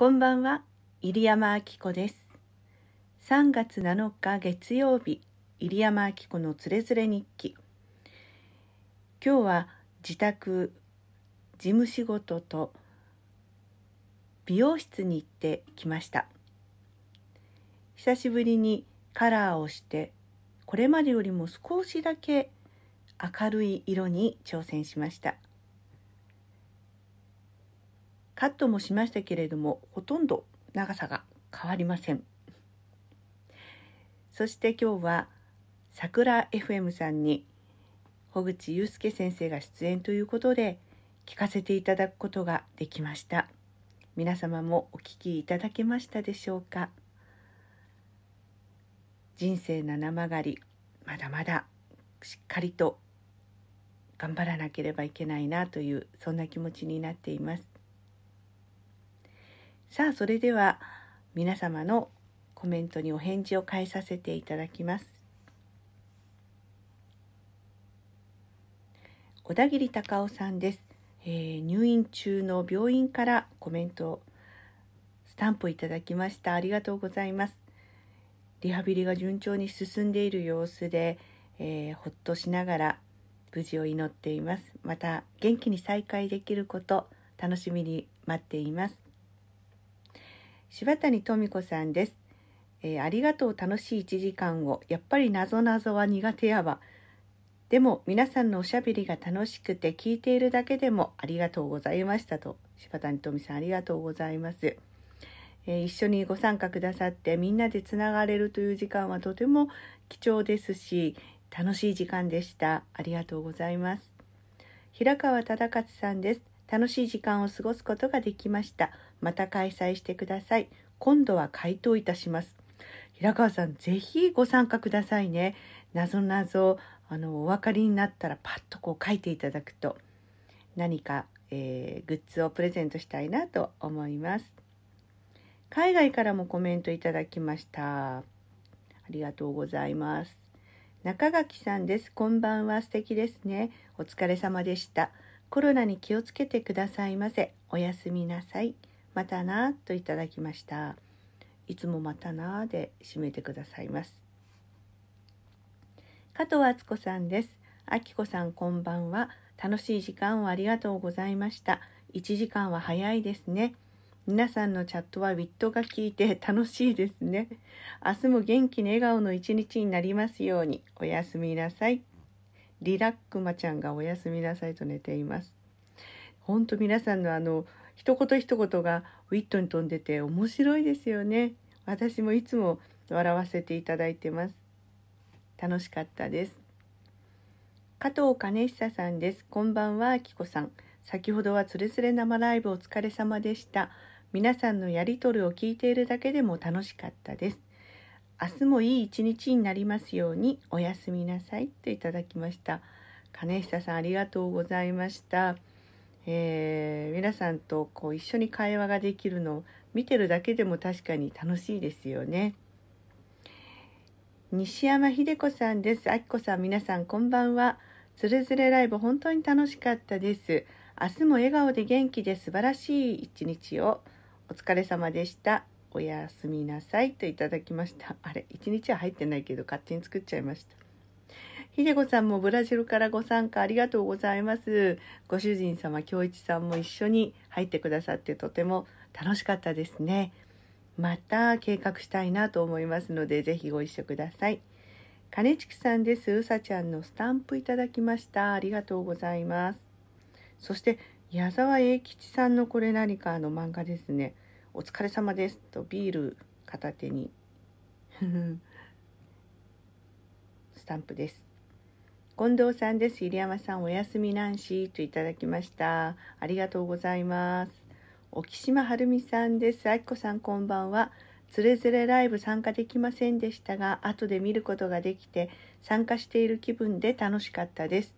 こんばんは、入山明子です。3月7日月曜日、入山明子のつれづれ日記。今日は自宅、事務仕事と美容室に行ってきました。久しぶりにカラーをして、これまでよりも少しだけ明るい色に挑戦しました。カットもしましたけれどもほとんど長さが変わりませんそして今日は桜 FM さんに小口祐介先生が出演ということで聞かせていただくことができました皆様もお聞きいただけましたでしょうか人生七曲がりまだまだしっかりと頑張らなければいけないなというそんな気持ちになっていますさあそれでは皆様のコメントにお返事を返させていただきます小田切隆夫さんです、えー、入院中の病院からコメントスタンプいただきましたありがとうございますリハビリが順調に進んでいる様子で、えー、ほっとしながら無事を祈っていますまた元気に再会できること楽しみに待っています柴谷富子さんです、えー、ありがとう楽しい1時間をやっぱりなぞなぞは苦手やわでも皆さんのおしゃべりが楽しくて聞いているだけでもありがとうございましたと柴谷富さんありがとうございます、えー、一緒にご参加くださってみんなでつながれるという時間はとても貴重ですし楽しい時間でしたありがとうございます平川忠勝さんです楽しい時間を過ごすことができましたまた開催してください。今度は回答いたします。平川さん、ぜひご参加くださいね。なぞなぞ、あの、お分かりになったらパッとこう書いていただくと、何か、えー、グッズをプレゼントしたいなと思います。海外からもコメントいただきました。ありがとうございます。中垣さんです。こんばんは。素敵ですね。お疲れ様でした。コロナに気をつけてくださいませ。おやすみなさい。またなといただきました。いつもまたなで締めてくださいます。加藤敦子さんです。あきこさんこんばんは。楽しい時間をありがとうございました。1時間は早いですね。皆さんのチャットはウィットが効いて 楽しいですね。明日も元気に笑顔の一日になりますように。おやすみなさい。リラックマちゃんがおやすみなさいと寝ています。ほんと皆さんのあの一言一言がウィットに飛んでて面白いですよね。私もいつも笑わせていただいてます。楽しかったです。加藤兼久さんです。こんばんは、あきこさん。先ほどはつれつれ生ライブお疲れ様でした。皆さんのやりとりを聞いているだけでも楽しかったです。明日もいい一日になりますようにおやすみなさいといただきました。金久さんありがとうございました。えー、皆さんとこう一緒に会話ができるのを見てるだけでも確かに楽しいですよね。西山秀子さんです。あきこさん、皆さんこんばんは。つれづれライブ本当に楽しかったです。明日も笑顔で元気で素晴らしい一日を。お疲れ様でした。おやすみなさいといただきました。あれ、一日は入ってないけど勝手に作っちゃいました。ひでこさんもブラジルからご参加ありがとうございます。ご主人様、京一さんも一緒に入ってくださってとても楽しかったですね。また計画したいなと思いますので、ぜひご一緒ください。金ちさんです。うさちゃんのスタンプいただきました。ありがとうございます。そして、矢沢永吉さんのこれ何かの漫画ですね。お疲れ様です。とビール片手に。スタンプです。近藤さんです。入山さん、おやすみなんしといただきました。ありがとうございます。沖島はるみさんです。あきこさん、こんばんは。つれづれライブ参加できませんでしたが、後で見ることができて、参加している気分で楽しかったです。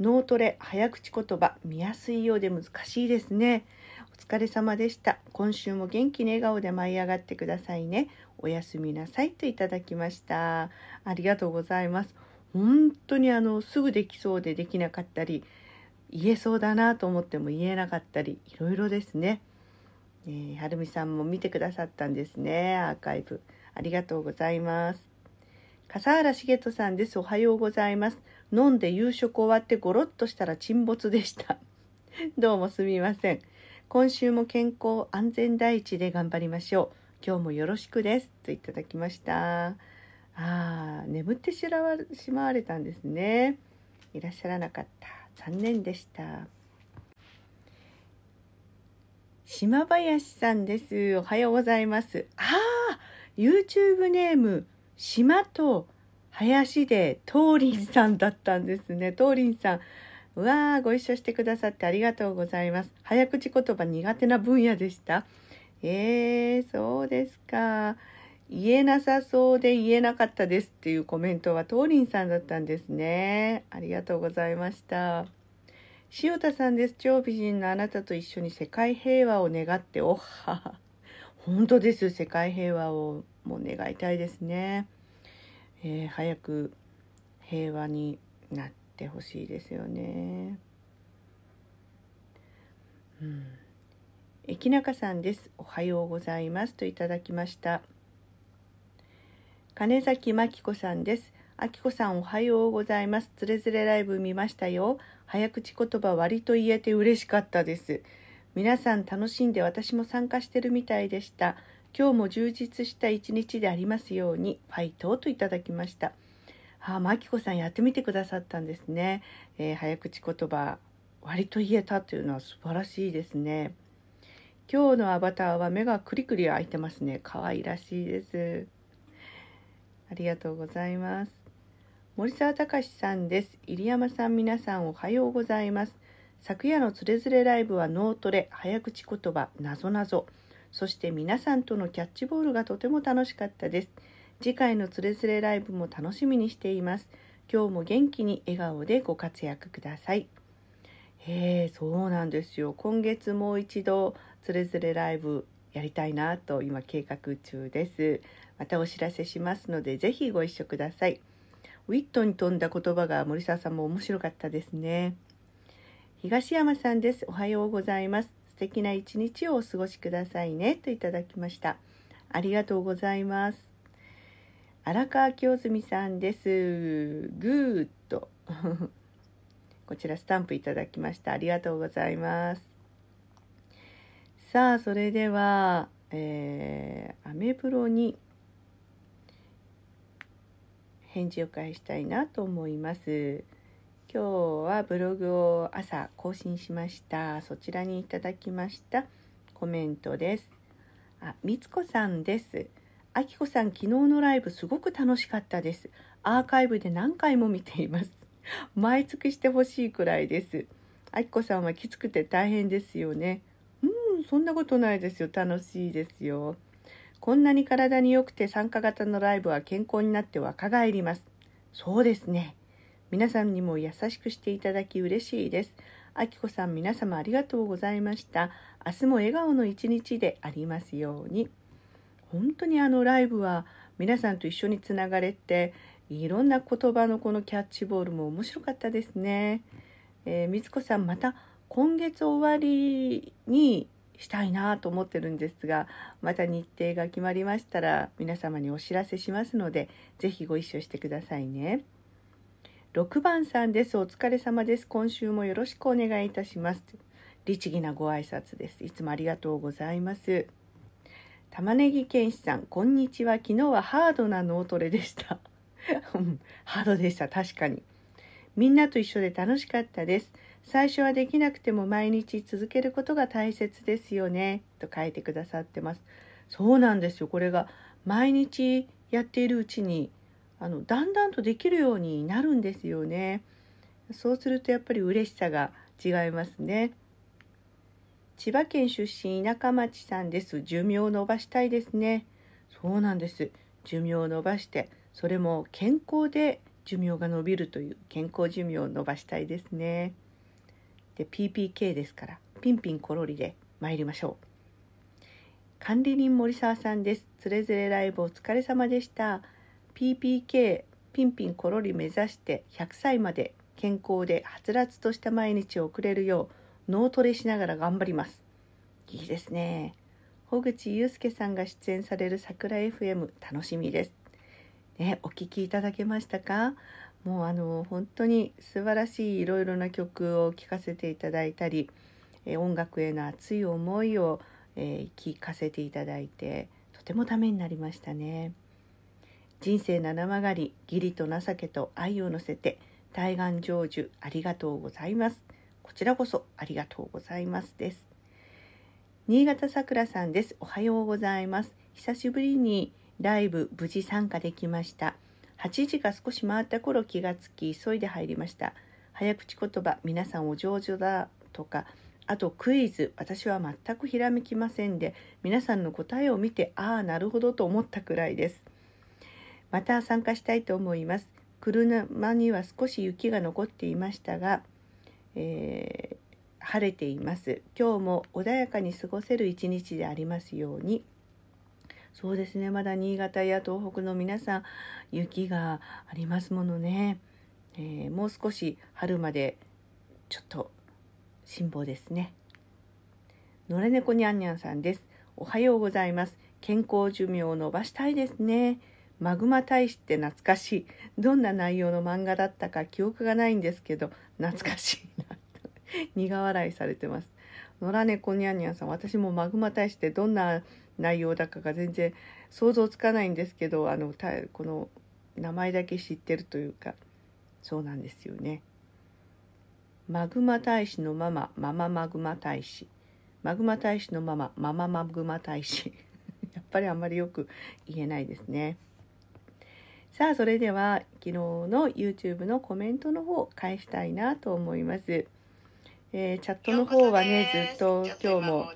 脳トレ、早口言葉、見やすいようで難しいですね。お疲れ様でした。今週も元気に笑顔で舞い上がってくださいね。おやすみなさいといただきました。ありがとうございます。本当にあのすぐできそうでできなかったり言えそうだなと思っても言えなかったりいろいろですね。えー、はるみさんも見てくださったんですねアーカイブありがとうございます笠原茂人さんですおはようございます飲んで夕食終わってゴロッとしたら沈没でした どうもすみません今週も健康安全第一で頑張りましょう今日もよろしくですといただきましたああ眠ってしまわれたんですねいらっしゃらなかった残念でした島林さんですおはようございますああ YouTube ネーム島と林で東林さんだったんですね東林さんうわあ、ご一緒してくださってありがとうございます早口言葉苦手な分野でしたえー、そうですか。言えなさそうで言えなかったですっていうコメントは当林さんだったんですね。ありがとうございました。塩田さんです。超美人のあなたと一緒に世界平和を願っておっは。本当です。世界平和をもう願いたいですね。えー、早く平和になってほしいですよね。うん。駅中さんです。おはようございますといただきました。金崎真紀子さんです。あきこさんおはようございます。つれづれライブ見ましたよ。早口言葉割と言えて嬉しかったです。皆さん楽しんで私も参加してるみたいでした。今日も充実した一日でありますように、ファイトといただきました。あ、真紀子さんやってみてくださったんですね。えー、早口言葉割と言えたというのは素晴らしいですね。今日のアバターは目がクリクリ開いてますね。可愛らしいです。ありがとうございます。森沢隆さんです。入山さん、皆さんおはようございます。昨夜のつれづれライブは脳トレ、早口言葉、なぞなぞ、そして皆さんとのキャッチボールがとても楽しかったです。次回のつれづれライブも楽しみにしています。今日も元気に笑顔でご活躍ください。へえ、そうなんですよ。今月もう一度つれづれライブやりたいなと今計画中です。またお知らせしますので、是非ご一緒ください。ウィットに富んだ言葉が森沢さんも面白かったですね。東山さんです。おはようございます。素敵な一日をお過ごしくださいね。といただきました。ありがとうございます。荒川清澄さんです。グーッと。こちらスタンプいただきました。ありがとうございます。さあ、それでは、えー、アメブロに返事を返したいなと思います。今日はブログを朝更新しました。そちらにいただきましたコメントです。あ、みつこさんです。あきこさん、昨日のライブすごく楽しかったです。アーカイブで何回も見ています。毎月してほしいくらいです。あきこさんはきつくて大変ですよね。うん、そんなことないですよ。楽しいですよ。こんなに体に良くて参加型のライブは健康になって若返ります。そうですね。皆さんにも優しくしていただき嬉しいです。あきこさん皆様ありがとうございました。明日も笑顔の一日でありますように。本当にあのライブは皆さんと一緒につながれていろんな言葉のこのキャッチボールも面白かったですね。えー、みつこさんまた今月終わりにしたいなと思ってるんですがまた日程が決まりましたら皆様にお知らせしますので是非ご一緒してくださいね6番さんですお疲れ様です今週もよろしくお願いいたします律儀なご挨拶ですいつもありがとうございます玉ねぎ剣士さんこんにちは昨日はハードな脳トレでした ハードでした確かにみんなと一緒で楽しかったです最初はできなくても毎日続けることが大切ですよねと書いてくださってますそうなんですよこれが毎日やっているうちにあのだんだんとできるようになるんですよねそうするとやっぱり嬉しさが違いますね千葉県出身田舎町さんです寿命を伸ばしたいですねそうなんです寿命を伸ばしてそれも健康で寿命が伸びるという健康寿命を伸ばしたいですね。で PPK ですからピンピンコロリで参りましょう管理人森沢さんですつれづれライブお疲れ様でした PPK ピンピンコロリ目指して100歳まで健康ではつらつとした毎日を送れるよう脳トレしながら頑張りますいいですね小口祐介さんが出演される桜 FM 楽しみですねお聞きいただけましたかもうあの本当に素晴らしいいろいろな曲を聴かせていただいたり、え音楽への熱い思いを、え聞かせていただいてとてもためになりましたね。人生七曲がり義理と情けと愛を乗せて対岸成就ありがとうございます。こちらこそありがとうございますです。新潟さくらさんです。おはようございます。久しぶりにライブ無事参加できました。8時が少し回った頃気がつき急いで入りました早口言葉皆さんお上手だとかあとクイズ私は全くひらめきませんで皆さんの答えを見てああなるほどと思ったくらいですまた参加したいと思います車には少し雪が残っていましたが、えー、晴れています今日も穏やかに過ごせる一日でありますように。そうですねまだ新潟や東北の皆さん雪がありますものね、えー、もう少し春までちょっと辛抱ですね野良猫にゃんにゃんさんですおはようございます健康寿命を伸ばしたいですねマグマ大使って懐かしいどんな内容の漫画だったか記憶がないんですけど懐かしいなと苦笑いされてます野良猫にゃにゃさん私もマグマ大使ってどんな内容だかが全然想像つかないんですけどあのこの名前だけ知ってるというかそうなんですよね。マグマ大使のマママママグマ大使マグマ大使のマママママグマ大使 やっぱりあんまりよく言えないですね。さあそれでは昨日の YouTube のコメントの方返したいなと思います。えー、チャットの方はねずっと今日も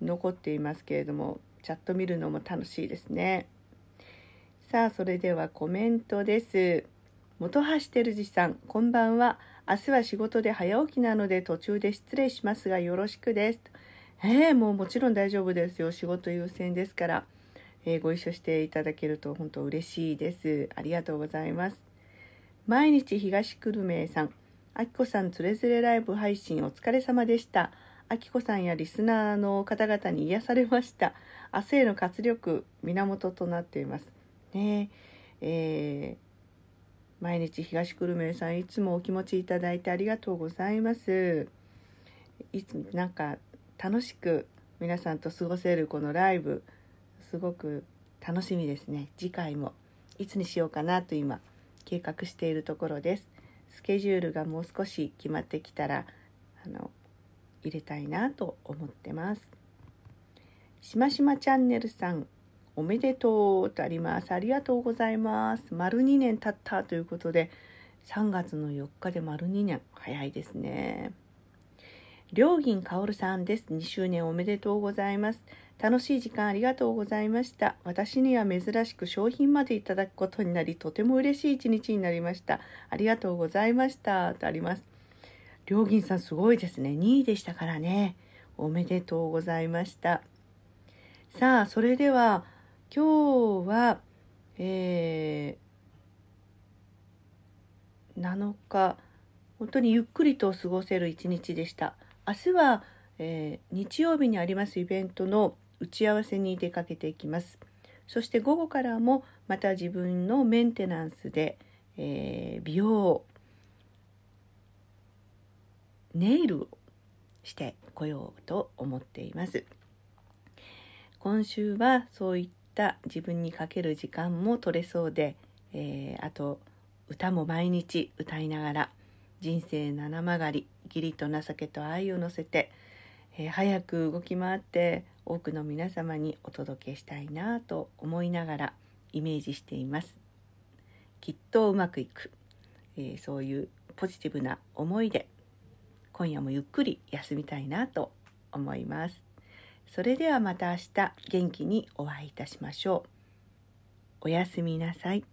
残っていますけれどもチャット見るのも楽しいですねさあそれではコメントです本橋るじさんこんばんは明日は仕事で早起きなので途中で失礼しますがよろしくですえー、もうもちろん大丈夫ですよ仕事優先ですから、えー、ご一緒していただけると本当嬉しいですありがとうございます毎日東久留米さんあきこさんつれづれライブ配信お疲れ様でした。あきこさんやリスナーの方々に癒されました。明日への活力、源となっています。ねえー、毎日東久留米さん、いつもお気持ちいただいてありがとうございます。いつなんか楽しく皆さんと過ごせるこのライブ、すごく楽しみですね。次回もいつにしようかなと今計画しているところです。スケジュールがもう少し決まってきたらあの入れたいなと思ってます。しましまチャンネルさんおめでとうとあります。ありがとうございます。丸2年経ったということで3月の4日で丸2年早いですね。両銀かおるさんです。2周年おめでとうございます。楽しい時間ありがとうございました。私には珍しく商品までいただくことになり、とても嬉しい一日になりました。ありがとうございました。とあります。両銀さんすごいですね。2位でしたからね。おめでとうございました。さあ、それでは、今日は、えー、7日、本当にゆっくりと過ごせる一日でした。明日は、えー、日曜日にありますイベントの打ち合わせに出かけていきます。そして午後からもまた自分のメンテナンスで、えー、美容ネイルをしてこようと思っています。今週はそういった自分にかける時間も取れそうで、えー、あと歌も毎日歌いながら人生七曲り義理と情けと愛を乗せて、えー、早く動き回って多くの皆様にお届けしたいなと思いながらイメージしています。きっとうまくいく、えー、そういうポジティブな思いで今夜もゆっくり休みたいなと思います。それではまた明日元気にお会いいたしましょう。おやすみなさい。